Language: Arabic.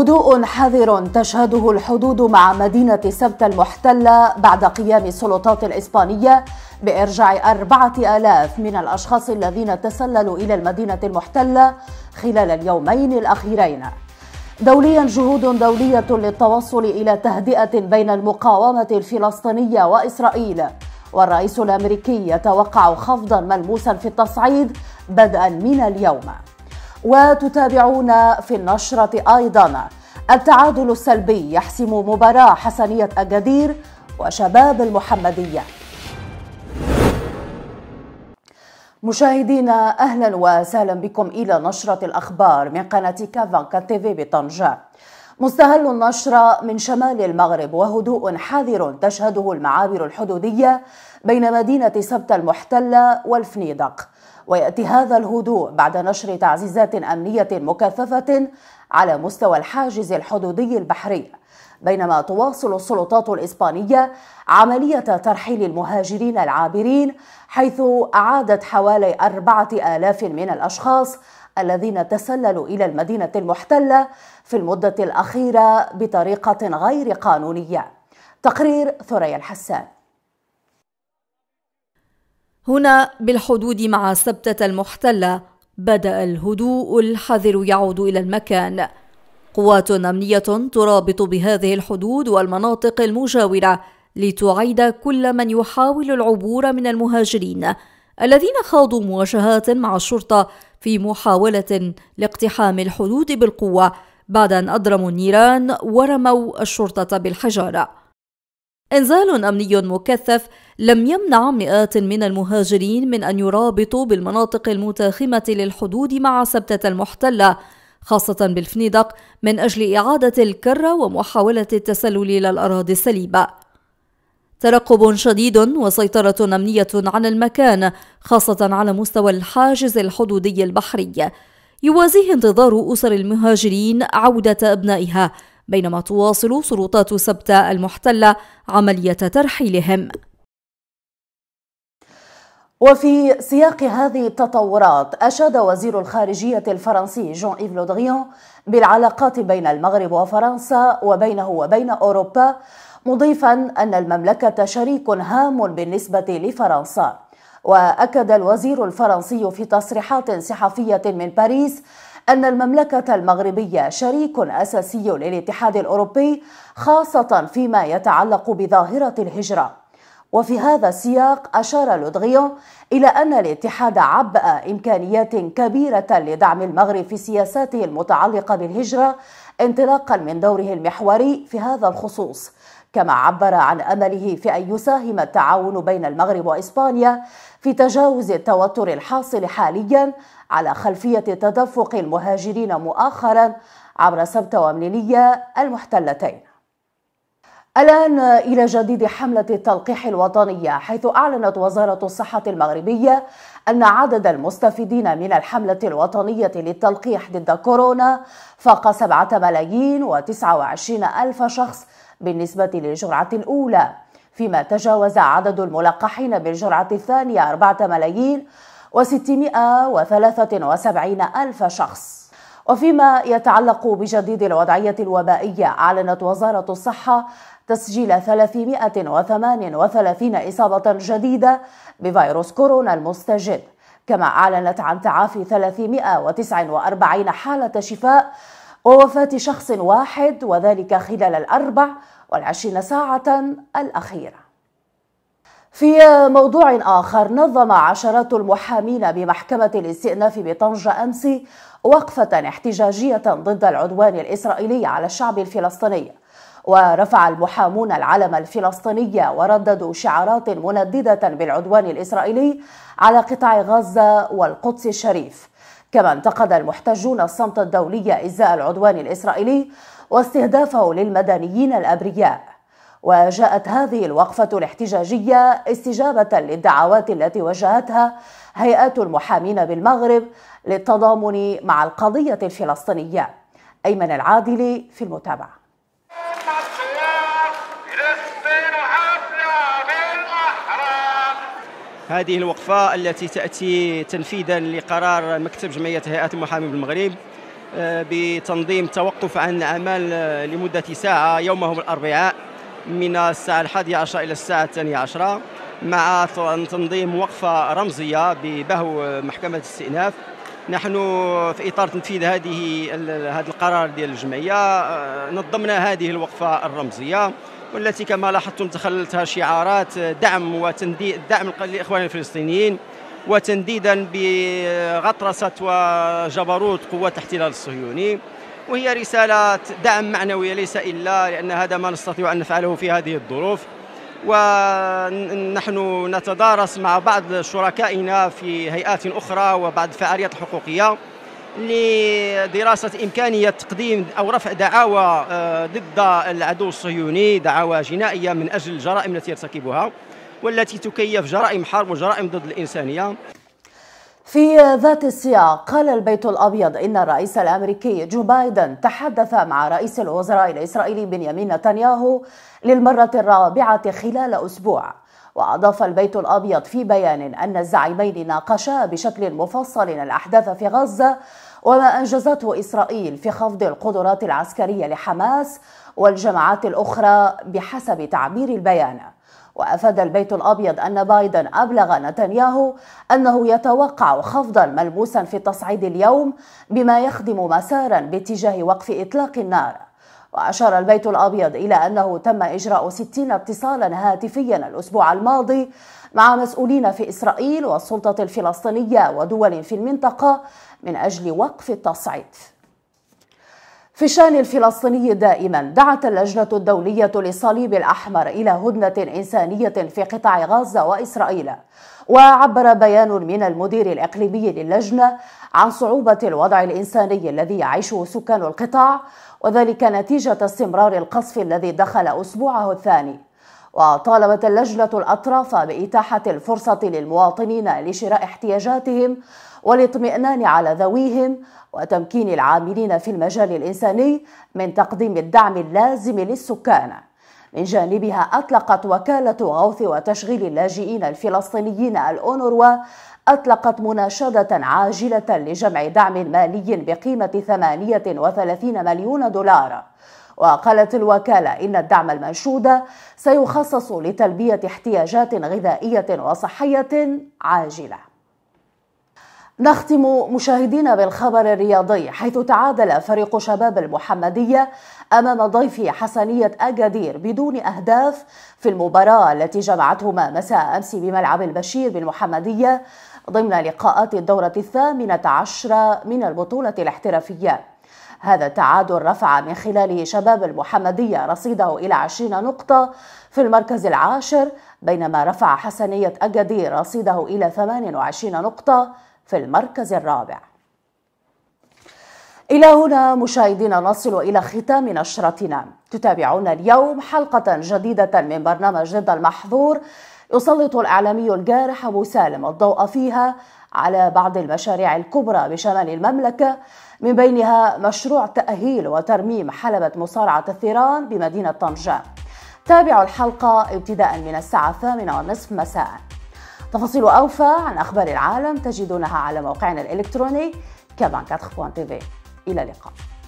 هدوء حذر تشهده الحدود مع مدينة سبتة المحتلة بعد قيام السلطات الإسبانية بإرجاع أربعة آلاف من الأشخاص الذين تسللوا إلى المدينة المحتلة خلال اليومين الأخيرين دوليا جهود دولية للتوصل إلى تهدئة بين المقاومة الفلسطينية وإسرائيل والرئيس الأمريكي يتوقع خفضا ملموسا في التصعيد بدءا من اليوم وتتابعون في النشرة أيضا التعادل السلبي يحسم مباراة حسنية أجدير وشباب المحمدية مشاهدينا أهلا وسهلا بكم إلى نشرة الأخبار من قناة كافان تيفي بطنجة مستهل النشرة من شمال المغرب وهدوء حاذر تشهده المعابر الحدودية بين مدينة سبتة المحتلة والفنيدق ويأتي هذا الهدوء بعد نشر تعزيزات أمنية مكثفة على مستوى الحاجز الحدودي البحري بينما تواصل السلطات الإسبانية عملية ترحيل المهاجرين العابرين حيث أعادت حوالي أربعة آلاف من الأشخاص الذين تسللوا إلى المدينة المحتلة في المدة الأخيرة بطريقة غير قانونية تقرير ثريا الحسان هنا بالحدود مع سبتة المحتلة بدأ الهدوء الحذر يعود إلى المكان قوات أمنية ترابط بهذه الحدود والمناطق المجاورة لتعيد كل من يحاول العبور من المهاجرين الذين خاضوا مواجهات مع الشرطة في محاولة لاقتحام الحدود بالقوة بعد أن أضرموا النيران ورموا الشرطة بالحجارة. إنزال أمني مكثف لم يمنع مئات من المهاجرين من أن يرابطوا بالمناطق المتاخمة للحدود مع سبتة المحتلة خاصة بالفنيدق من أجل إعادة الكرة ومحاولة التسلل إلى الأراضي السليبة ترقب شديد وسيطرة أمنية على المكان خاصة على مستوى الحاجز الحدودي البحري يوازيه انتظار أسر المهاجرين عودة أبنائها بينما تواصل سلطات سبتة المحتلة عملية ترحيلهم وفي سياق هذه التطورات أشاد وزير الخارجية الفرنسي جون إيف لودغيون بالعلاقات بين المغرب وفرنسا وبينه وبين أوروبا مضيفا أن المملكة شريك هام بالنسبة لفرنسا وأكد الوزير الفرنسي في تصريحات صحفية من باريس أن المملكة المغربية شريك أساسي للاتحاد الأوروبي خاصة فيما يتعلق بظاهرة الهجرة وفي هذا السياق أشار لودغيون إلى أن الاتحاد عبأ إمكانيات كبيرة لدعم المغرب في سياساته المتعلقة بالهجرة انطلاقا من دوره المحوري في هذا الخصوص كما عبر عن أمله في أن يساهم التعاون بين المغرب وإسبانيا في تجاوز التوتر الحاصل حاليا على خلفية تدفق المهاجرين مؤخرا عبر سبتة وملينيه المحتلتين الآن إلى جديد حملة التلقيح الوطنية حيث أعلنت وزارة الصحة المغربية أن عدد المستفيدين من الحملة الوطنية للتلقيح ضد كورونا فاق 7 ملايين و29 ألف شخص بالنسبة للجرعة الأولى فيما تجاوز عدد الملقحين بالجرعة الثانية 4 ملايين و وسبعين ألف شخص وفيما يتعلق بجديد الوضعية الوبائية أعلنت وزارة الصحة تسجيل 338 إصابة جديدة بفيروس كورونا المستجد كما أعلنت عن تعافي 349 حالة شفاء ووفاة شخص واحد وذلك خلال الأربع والعشرين ساعة الأخيرة في موضوع آخر نظم عشرات المحامين بمحكمة الاستئناف بطنجة أمس وقفة احتجاجية ضد العدوان الإسرائيلي على الشعب الفلسطيني ورفع المحامون العلم الفلسطيني ورددوا شعارات منددة بالعدوان الإسرائيلي على قطاع غزة والقدس الشريف كما انتقد المحتجون الصمت الدولي إزاء العدوان الإسرائيلي واستهدافه للمدنيين الأبرياء وجاءت هذه الوقفة الاحتجاجية استجابة للدعوات التي وجهتها هيئات المحامين بالمغرب للتضامن مع القضية الفلسطينية أيمن العادلي في المتابعة هذه الوقفة التي تأتي تنفيذا لقرار مكتب جمعية هيئات المحامين بالمغرب آه، بتنظيم توقف عن العمل آه، لمدة ساعة يومهم الأربعاء من الساعة الحادية عشر إلى الساعة الثانية عشرة مع تنظيم وقفة رمزية ببهو محكمة الاستئناف نحن في إطار تنفيذ هذه هذا القرار ديال الجمعية آه، نظمنا هذه الوقفة الرمزية والتي كما لاحظتم تخللتها شعارات دعم وتنديد الدعم لإخواننا الفلسطينيين وتنديدا بغطرسة وجبروت قوات الاحتلال الصهيوني وهي رسالة دعم معنوية ليس إلا لأن هذا ما نستطيع أن نفعله في هذه الظروف ونحن نتدارس مع بعض شركائنا في هيئات أخرى وبعض الفعاليات الحقوقية لدراسة إمكانية تقديم أو رفع دعاوى آه، ضد العدو الصهيوني دعاوى جنائية من أجل الجرائم التي يرتكبها والتي تكيف جرائم حرب وجرائم ضد الإنسانية في ذات السياق قال البيت الأبيض إن الرئيس الأمريكي جو بايدن تحدث مع رئيس الوزراء الإسرائيلي بنيامين نتنياهو للمرة الرابعة خلال أسبوع وأضاف البيت الأبيض في بيان أن الزعيمين ناقشا بشكل مفصل الأحداث في غزة وما أنجزته إسرائيل في خفض القدرات العسكرية لحماس والجماعات الأخرى بحسب تعبير البيان وأفاد البيت الأبيض أن بايدن أبلغ نتنياهو أنه يتوقع خفضا ملموسا في التصعيد اليوم بما يخدم مسارا باتجاه وقف إطلاق النار وأشار البيت الأبيض إلى أنه تم إجراء 60 اتصالا هاتفيا الأسبوع الماضي مع مسؤولين في إسرائيل والسلطة الفلسطينية ودول في المنطقة من أجل وقف التصعيد في شان الفلسطيني دائما دعت اللجنة الدولية للصليب الأحمر إلى هدنة إنسانية في قطاع غزة وإسرائيل وعبر بيان من المدير الإقليمي للجنة عن صعوبة الوضع الإنساني الذي يعيشه سكان القطاع وذلك نتيجة استمرار القصف الذي دخل أسبوعه الثاني وطالبت اللجنة الأطراف بإتاحة الفرصة للمواطنين لشراء احتياجاتهم والاطمئنان على ذويهم وتمكين العاملين في المجال الإنساني من تقديم الدعم اللازم للسكان من جانبها أطلقت وكالة غوث وتشغيل اللاجئين الفلسطينيين الأونروا أطلقت مناشدة عاجلة لجمع دعم مالي بقيمة 38 مليون دولار وقالت الوكالة إن الدعم المنشود سيخصص لتلبية احتياجات غذائية وصحية عاجله نختم مشاهدينا بالخبر الرياضي حيث تعادل فريق شباب المحمدية أمام ضيف حسنية أكادير بدون أهداف في المباراة التي جمعتهما مساء أمس بملعب البشير بالمحمدية ضمن لقاءات الدورة الثامنة عشرة من البطولة الاحترافية هذا التعادل رفع من خلاله شباب المحمدية رصيده إلى 20 نقطة في المركز العاشر بينما رفع حسنية أجدير رصيده إلى 28 نقطة في المركز الرابع إلى هنا مشاهدينا نصل إلى ختام نشرتنا تتابعون اليوم حلقة جديدة من برنامج ضد المحظور يسلط الإعلامي الجارح أبو سالم الضوء فيها على بعض المشاريع الكبرى بشمال المملكة من بينها مشروع تأهيل وترميم حلبة مصارعة الثيران بمدينة طنجة تابعوا الحلقة ابتداء من الساعة الثامنة والنصف مساء تفاصيل أوفى عن أخبار العالم تجدونها على موقعنا الإلكتروني كبان إلى اللقاء